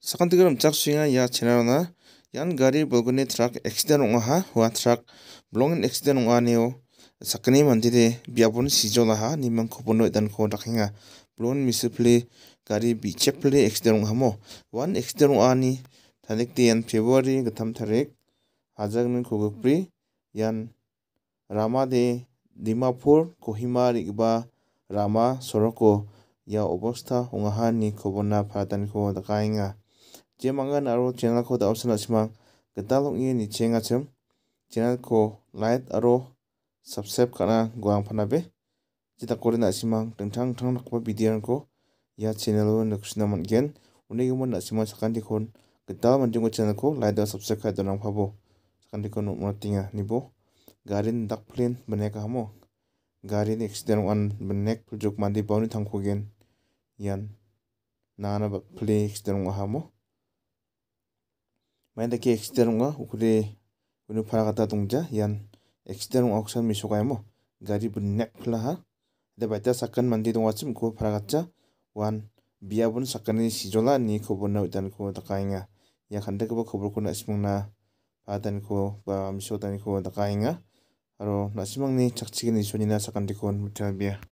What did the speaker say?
Sakantikar mchak suya ya chenarona yan gari bolguni trak accident ong·aha ua trak bilongen accident ong·anio sakgni mandede biapon sijolaha nimangkoba ino e·danko dakenga bilongen misipile gari bichepile accident ong·ahamo uan accident ong·ani tarikde ian februari gittam tarik ajaknin kogipri ian ramade dimapur kohima re·gipa rama soroko ia obostar ong·aha ine kobona parataniko dakaenga. jemangan anga aro channel -ko da apsan achimang ni chenga chem channel-ko like aro subscribe ka·na guang panabe jedakore na·simang dingtang tang dakgipa video ko ya channel-o mon man·gen unegima na·sima gedal man jingo channel-ko like da subscribe ka·e donang pabo sakandiko nomratenga inebo garin bane ka ahamo garini accident mandi benek piljok mande bauni tangkogen ian nangana bang·pile accident hamo Mai daki X ukuri unu paragata tungja yan X terung oksan misokai mo gari benek pelaha ada baca sakan mandi tungwa cim ko paragacha wan bia bun ni sijola ni kobo na utan ko takainga ya kanda kobo kubu ko kuna simung na patan ko ba misotan ko takainga aro nasimang ni chakchigi ni sonina sakandikon mutabia